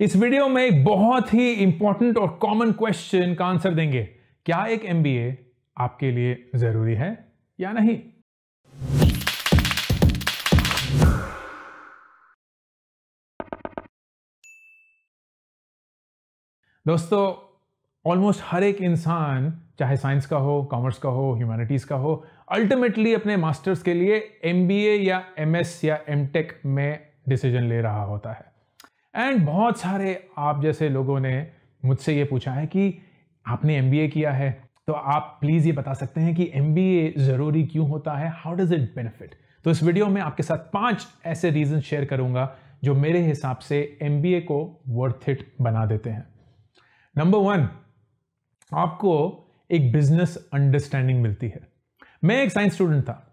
इस वीडियो में एक बहुत ही इंपॉर्टेंट और कॉमन क्वेश्चन का आंसर देंगे क्या एक एम आपके लिए जरूरी है या नहीं दोस्तों ऑलमोस्ट हर एक इंसान चाहे साइंस का हो कॉमर्स का हो ह्यूमैनिटीज़ का हो अल्टीमेटली अपने मास्टर्स के लिए एम या एम या एम में डिसीजन ले रहा होता है एंड बहुत सारे आप जैसे लोगों ने मुझसे ये पूछा है कि आपने एम किया है तो आप प्लीज़ ये बता सकते हैं कि एम ज़रूरी क्यों होता है हाउ डज़ इट बेनिफिट तो इस वीडियो में आपके साथ पांच ऐसे रीज़न शेयर करूंगा जो मेरे हिसाब से एम को वर्थ इट बना देते हैं नंबर वन आपको एक बिजनेस अंडरस्टैंडिंग मिलती है मैं एक साइंस स्टूडेंट था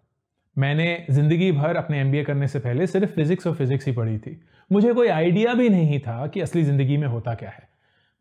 मैंने ज़िंदगी भर अपने एम करने से पहले सिर्फ फिज़िक्स और फिज़िक्स ही पढ़ी थी मुझे कोई आइडिया भी नहीं था कि असली ज़िंदगी में होता क्या है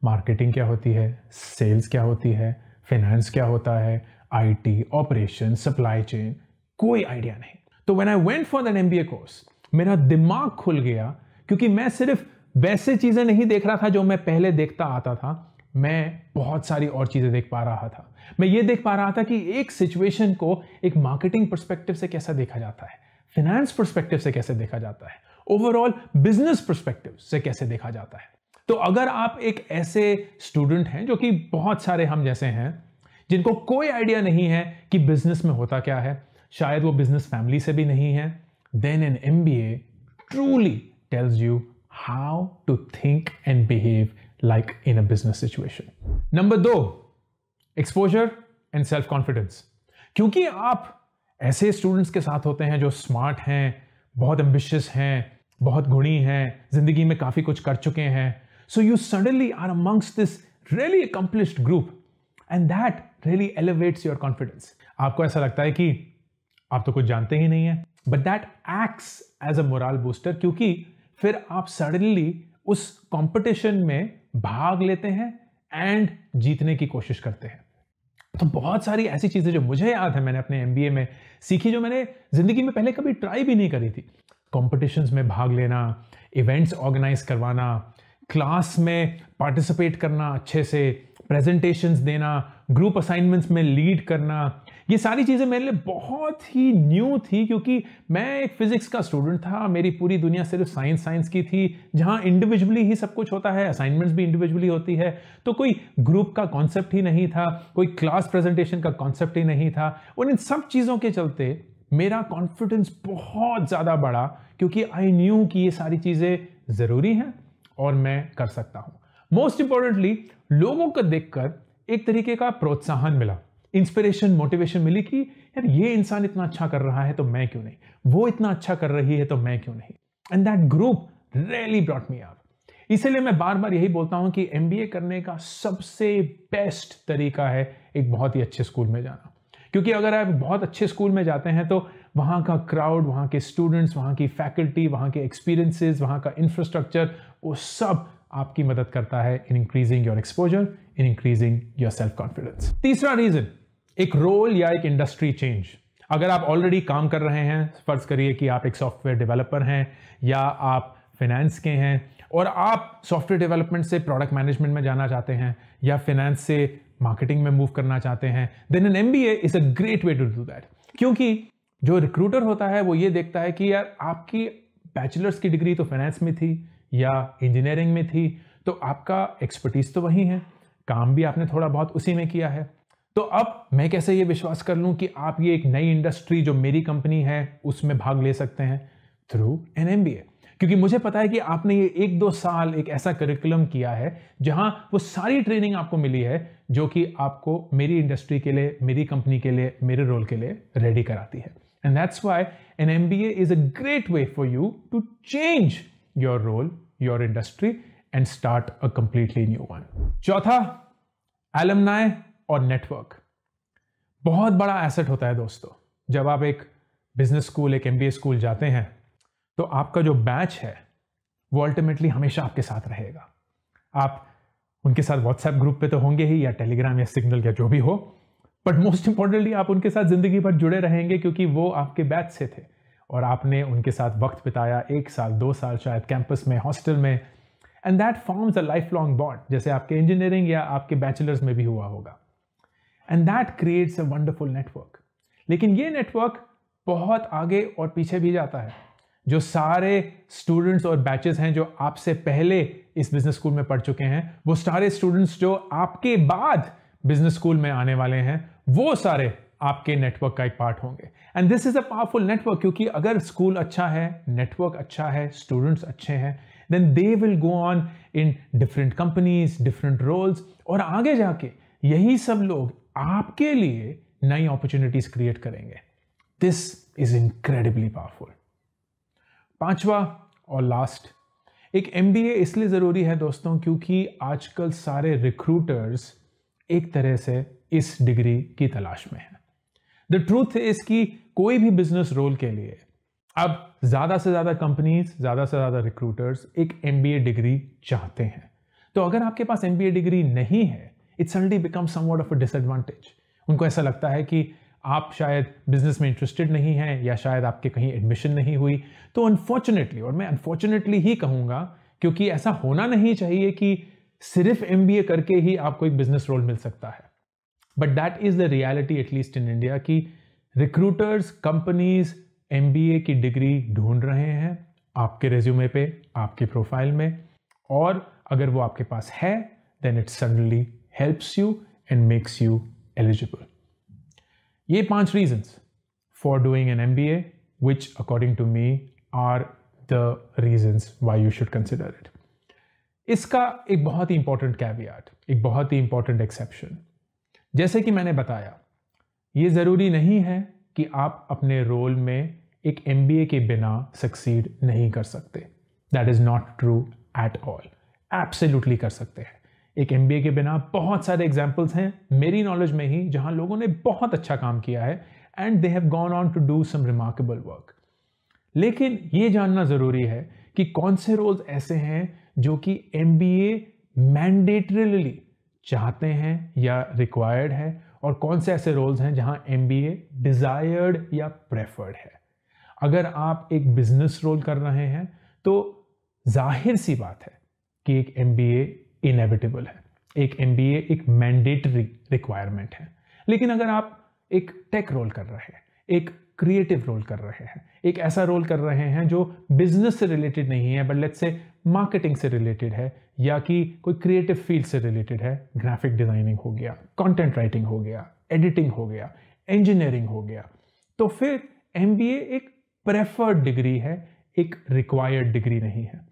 मार्केटिंग क्या होती है सेल्स क्या होती है फिनेंस क्या होता है आईटी ऑपरेशन सप्लाई चेन कोई आइडिया नहीं तो when I went for that MBA course मेरा दिमाग खुल गया क्योंकि मैं सिर्फ वैसे चीज़ें नहीं देख रहा था जो मैं पहले देखता आता था मैं बहुत सारी और चीज़ें देख पा रहा था मैं ये देख पा रहा था कि एक सिचुएशन को एक मार्केटिंग परस्पेक्टिव से कैसा देखा जाता है फिनेंस परस्पेक्टिव से कैसे देखा जाता है ओवरऑल बिजनेस परस्पेक्टिव से कैसे देखा जाता है तो अगर आप एक ऐसे स्टूडेंट हैं जो कि बहुत सारे हम जैसे हैं जिनको कोई आइडिया नहीं है कि बिजनेस में होता क्या है शायद वो बिजनेस फैमिली से भी नहीं है than an M B A truly tells you how to think and behave like in a business situation number दो एक्सपोजर एंड सेल्फ कॉन्फिडेंस क्योंकि आप ऐसे स्टूडेंट्स के साथ होते हैं जो स्मार्ट हैं बहुत ambitious हैं बहुत गुणी हैं जिंदगी में काफ़ी कुछ कर चुके हैं so you suddenly are amongst this really accomplished group and that really elevates your confidence आपको ऐसा लगता है कि आप तो कुछ जानते ही नहीं है but that acts as a moral booster क्योंकि फिर आप सडनली उस कंपटीशन में भाग लेते हैं एंड जीतने की कोशिश करते हैं तो बहुत सारी ऐसी चीज़ें जो मुझे याद है मैंने अपने एम में सीखी जो मैंने ज़िंदगी में पहले कभी ट्राई भी नहीं करी थी कॉम्पिटिशन्स में भाग लेना इवेंट्स ऑर्गेनाइज करवाना क्लास में पार्टिसिपेट करना अच्छे से प्रेजेंटेशंस देना ग्रुप असाइनमेंट्स में लीड करना ये सारी चीज़ें मेरे लिए बहुत ही न्यू थी क्योंकि मैं एक फिज़िक्स का स्टूडेंट था मेरी पूरी दुनिया सिर्फ साइंस साइंस की थी जहाँ इंडिविजुअली ही सब कुछ होता है असाइनमेंट्स भी इंडिविजुअली होती है तो कोई ग्रुप का कॉन्सेप्ट ही नहीं था कोई क्लास प्रेजेंटेशन का कॉन्सेप्ट ही नहीं था और इन सब चीज़ों के चलते मेरा कॉन्फिडेंस बहुत ज़्यादा बढ़ा क्योंकि आई न्यू कि ये सारी चीज़ें ज़रूरी हैं और मैं कर सकता हूँ मोस्ट इंपॉर्टेंटली लोगों को देखकर एक तरीके का प्रोत्साहन मिला इंस्पिरेशन मोटिवेशन मिली कि यार ये इंसान इतना अच्छा कर रहा है तो मैं क्यों नहीं वो इतना अच्छा कर रही है तो मैं क्यों नहीं and that group really brought me आप इसीलिए मैं बार बार यही बोलता हूं कि एम करने का सबसे बेस्ट तरीका है एक बहुत ही अच्छे स्कूल में जाना क्योंकि अगर आप बहुत अच्छे स्कूल में जाते हैं तो वहाँ का क्राउड वहाँ के स्टूडेंट्स वहाँ की फैकल्टी वहाँ के एक्सपीरियंसेस वहाँ का इंफ्रास्ट्रक्चर वो सब आपकी मदद करता है in increasing your exposure in increasing your self confidence तीसरा रीजन एक रोल या एक इंडस्ट्री चेंज अगर आप ऑलरेडी काम कर रहे हैं फर्ज करिए कि आप एक सॉफ्टवेयर डेवलपर हैं या आप फिनेंस के हैं और आप सॉफ्टवेयर डेवलपमेंट से प्रोडक्ट मैनेजमेंट में जाना चाहते हैं या फिनेंस से मार्केटिंग में मूव करना चाहते हैं then an M B A is a great way to do that क्योंकि जो रिक्रूटर होता है वो ये देखता है कि यार आपकी बैचलर्स की डिग्री तो फाइनेंस में थी या इंजीनियरिंग में थी तो आपका एक्सपर्टीज़ तो वही है काम भी आपने थोड़ा बहुत उसी में किया है तो अब मैं कैसे ये विश्वास कर लूँ कि आप ये एक नई इंडस्ट्री जो मेरी कंपनी है उसमें भाग ले सकते हैं through an M B A क्योंकि मुझे पता है कि आपने ये एक दो साल एक ऐसा करिकुलम किया है जहां वो सारी ट्रेनिंग आपको मिली है जो कि आपको मेरी इंडस्ट्री के लिए मेरी कंपनी के लिए मेरे रोल के लिए रेडी कराती है and that's why an M B A is a great way for you to change your role your industry and start a completely new one चौथा एलमनाय और नेटवर्क बहुत बड़ा एसेट होता है दोस्तों जब आप एक बिजनेस स्कूल एक एम स्कूल जाते हैं तो आपका जो बैच है वो अल्टीमेटली हमेशा आपके साथ रहेगा आप उनके साथ व्हाट्सएप ग्रुप पे तो होंगे ही या टेलीग्राम या सिग्नल या जो भी हो बट मोस्ट इंपॉर्टेंटली आप उनके साथ ज़िंदगी भर जुड़े रहेंगे क्योंकि वो आपके बैच से थे और आपने उनके साथ वक्त बिताया एक साल दो साल शायद कैंपस में हॉस्टल में and that forms a lifelong bond जैसे आपके इंजीनियरिंग या आपके बैचलर्स में भी हुआ होगा and that creates a wonderful network लेकिन ये नेटवर्क बहुत आगे और पीछे भी जाता है जो सारे स्टूडेंट्स और बैचेस हैं जो आपसे पहले इस बिजनेस स्कूल में पढ़ चुके हैं वो सारे स्टूडेंट्स जो आपके बाद बिजनेस स्कूल में आने वाले हैं वो सारे आपके नेटवर्क का एक पार्ट होंगे and this is a powerful network क्योंकि अगर स्कूल अच्छा है नेटवर्क अच्छा है स्टूडेंट्स अच्छे हैं then they will go on in different companies different roles और आगे जाके यही सब लोग आपके लिए नई अपॉर्चुनिटीज क्रिएट करेंगे दिस इज इनक्रेडिबली पावरफुल पांचवा और लास्ट एक एम इसलिए ज़रूरी है दोस्तों क्योंकि आजकल सारे रिक्रूटर्स एक तरह से इस डिग्री की तलाश में है द ट्रूथ इज कि कोई भी बिजनेस रोल के लिए अब ज़्यादा से ज़्यादा कंपनीज ज़्यादा से ज़्यादा रिक्रूटर्स एक एम डिग्री चाहते हैं तो अगर आपके पास एम डिग्री नहीं है it suddenly become somewhat of a disadvantage उनको ऐसा लगता है कि आप शायद बिजनेस में इंटरेस्टेड नहीं हैं या शायद आपके कहीं एडमिशन नहीं हुई तो अनफॉर्चुनेटली और मैं अनफॉर्चुनेटली ही कहूँगा क्योंकि ऐसा होना नहीं चाहिए कि सिर्फ एम करके ही आपको एक बिजनेस रोल मिल सकता है but that is the reality at least in India कि रिक्रूटर्स कंपनीज एम की डिग्री ढूंढ रहे हैं आपके रेज्यूमे पे आपके प्रोफाइल में और अगर वो आपके पास है then it's suddenly helps you and makes you eligible ये पांच doing an M B A which according to me are the reasons why you should consider it इसका एक बहुत ही इंपॉर्टेंट कैवियाट एक बहुत ही इंपॉर्टेंट एक्सेप्शन जैसे कि मैंने बताया ये ज़रूरी नहीं है कि आप अपने रोल में एक एम के बिना सक्सीड नहीं कर सकते that is not true at all absolutely कर सकते हैं एक एम के बिना बहुत सारे एग्जाम्पल्स हैं मेरी नॉलेज में ही जहाँ लोगों ने बहुत अच्छा काम किया है and they have gone on to do some remarkable work लेकिन ये जानना ज़रूरी है कि कौन से रोल्स ऐसे हैं जो कि एम बी ए मैंडेटरली चाहते हैं या रिक्वायर्ड है और कौन से ऐसे रोल्स हैं जहां एम बी ए डिज़ायर्ड या प्रेफर्ड है अगर आप एक बिजनेस रोल कर रहे हैं तो जाहिर सी बात है कि एक एम बी ए इनएविटेबल है एक एम एक मैंडेटरी रिक्वायरमेंट है लेकिन अगर आप एक टेक रोल कर रहे हैं एक क्रिएटिव रोल कर रहे हैं एक ऐसा रोल कर रहे हैं जो बिजनेस से रिलेटेड नहीं है बट लेट्स से मार्केटिंग से रिलेटेड है या कि कोई क्रिएटिव फील्ड से रिलेटेड है ग्राफिक डिज़ाइनिंग हो गया कंटेंट राइटिंग हो गया एडिटिंग हो गया इंजीनियरिंग हो गया तो फिर एम एक प्रेफर्ड डिग्री है एक रिक्वायर्ड डिग्री नहीं है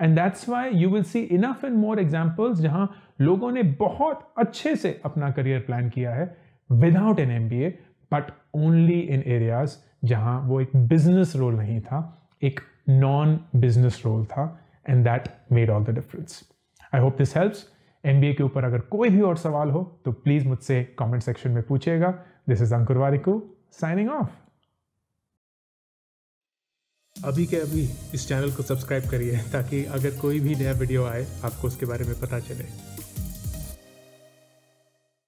and that's why you will see enough and more examples जहां लोगों ने बहुत अच्छे से अपना करियर प्लान किया है without an M B A but only in areas जहां वो एक बिजनेस रोल नहीं था एक नॉन बिजनेस रोल था and that made all the difference I hope this helps M B A के ऊपर अगर कोई भी और सवाल हो तो प्लीज़ मुझसे कॉमेंट सेक्शन में पूछिएगा this is Ankur Warikoo signing off अभी के अभी इस चैनल को सब्सक्राइब करिए ताकि अगर कोई भी नया वीडियो आए आपको उसके बारे में पता चले